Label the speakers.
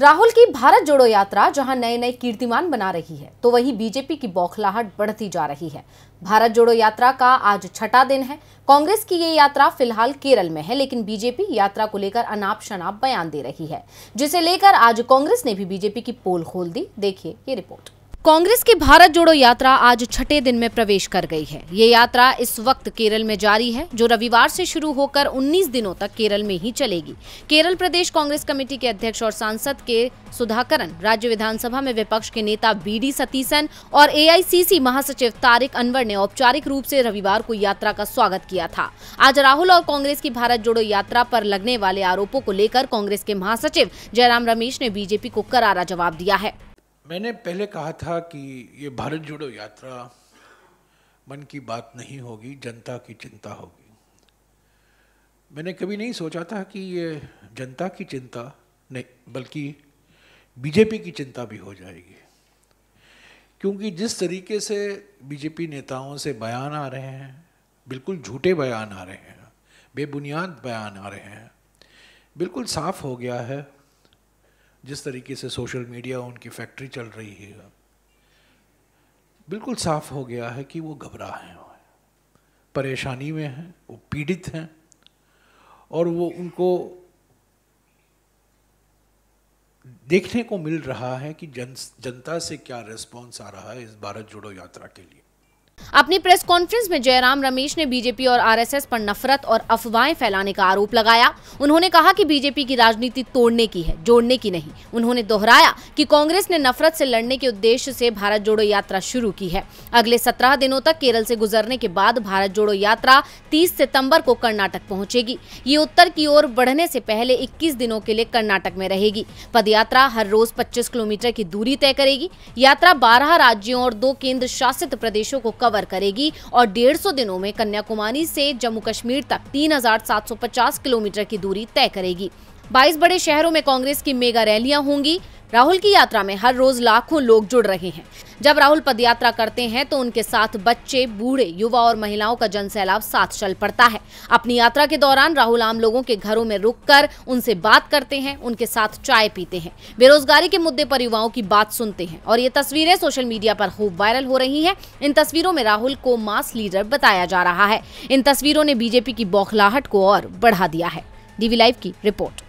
Speaker 1: राहुल की भारत जोड़ो यात्रा जहां नए नए कीर्तिमान बना रही है तो वहीं बीजेपी की बौखलाहट बढ़ती जा रही है भारत जोड़ो यात्रा का आज छठा दिन है कांग्रेस की ये यात्रा फिलहाल केरल में है लेकिन बीजेपी यात्रा को लेकर अनाप शनाप बयान दे रही है जिसे लेकर आज कांग्रेस ने भी बीजेपी की पोल खोल दी देखिए ये रिपोर्ट कांग्रेस की भारत जोड़ो यात्रा आज छठे दिन में प्रवेश कर गई है ये यात्रा इस वक्त केरल में जारी है जो रविवार से शुरू होकर 19 दिनों तक केरल में ही चलेगी केरल प्रदेश कांग्रेस कमेटी के अध्यक्ष और सांसद के सुधाकरन राज्य विधानसभा में विपक्ष के नेता बी डी सतीसन और एआईसीसी महासचिव तारिक अनवर ने औपचारिक रूप से रविवार को यात्रा का स्वागत किया था आज राहुल और कांग्रेस की भारत जोड़ो यात्रा पर लगने वाले आरोपों को लेकर कांग्रेस के महासचिव जयराम रमेश ने बीजेपी को करारा जवाब दिया है
Speaker 2: मैंने पहले कहा था कि ये भारत जोड़ो यात्रा मन की बात नहीं होगी जनता की चिंता होगी मैंने कभी नहीं सोचा था कि ये जनता की चिंता नहीं बल्कि बीजेपी की चिंता भी हो जाएगी क्योंकि जिस तरीके से बीजेपी नेताओं से बयान आ रहे हैं बिल्कुल झूठे बयान आ रहे हैं बेबुनियाद बयान आ रहे हैं बिल्कुल साफ हो गया है जिस तरीके से सोशल मीडिया उनकी फैक्ट्री चल रही है बिल्कुल साफ हो गया है कि वो घबरा है परेशानी में हैं वो पीड़ित हैं और वो उनको देखने को मिल रहा है कि जन जनता से क्या रिस्पॉन्स आ रहा है इस भारत जोड़ो यात्रा के लिए
Speaker 1: अपनी प्रेस कॉन्फ्रेंस में जयराम रमेश ने बीजेपी और आरएसएस पर नफरत और अफवाहें फैलाने का आरोप लगाया उन्होंने कहा कि बीजेपी की राजनीति तोड़ने की है जोड़ने की नहीं उन्होंने दोहराया कि कांग्रेस ने नफरत से लड़ने के उद्देश्य से भारत जोड़ो यात्रा शुरू की है अगले सत्रह दिनों तक केरल से गुजरने के बाद भारत जोड़ो यात्रा तीस सितम्बर को कर्नाटक पहुंचेगी ये उत्तर की ओर बढ़ने से पहले इक्कीस दिनों के लिए कर्नाटक में रहेगी पदयात्रा हर रोज पच्चीस किलोमीटर की दूरी तय करेगी यात्रा बारह राज्यों और दो केंद्र शासित प्रदेशों को कवर सफर करेगी और डेढ़ दिनों में कन्याकुमारी से जम्मू कश्मीर तक 3,750 किलोमीटर की दूरी तय करेगी 22 बड़े शहरों में कांग्रेस की मेगा रैलियां होंगी राहुल की यात्रा में हर रोज लाखों लोग जुड़ रहे हैं जब राहुल पदयात्रा करते हैं तो उनके साथ बच्चे बूढ़े युवा और महिलाओं का जनसैलाब साथ चल पड़ता है अपनी यात्रा के दौरान राहुल आम लोगों के घरों में रुककर उनसे बात करते हैं उनके साथ चाय पीते हैं बेरोजगारी के मुद्दे पर युवाओं की बात सुनते हैं और ये तस्वीरें सोशल मीडिया पर खूब वायरल हो रही है इन तस्वीरों में राहुल को मास लीडर बताया जा रहा है इन तस्वीरों ने बीजेपी की बौखलाहट को और बढ़ा दिया है डीवी लाइव की रिपोर्ट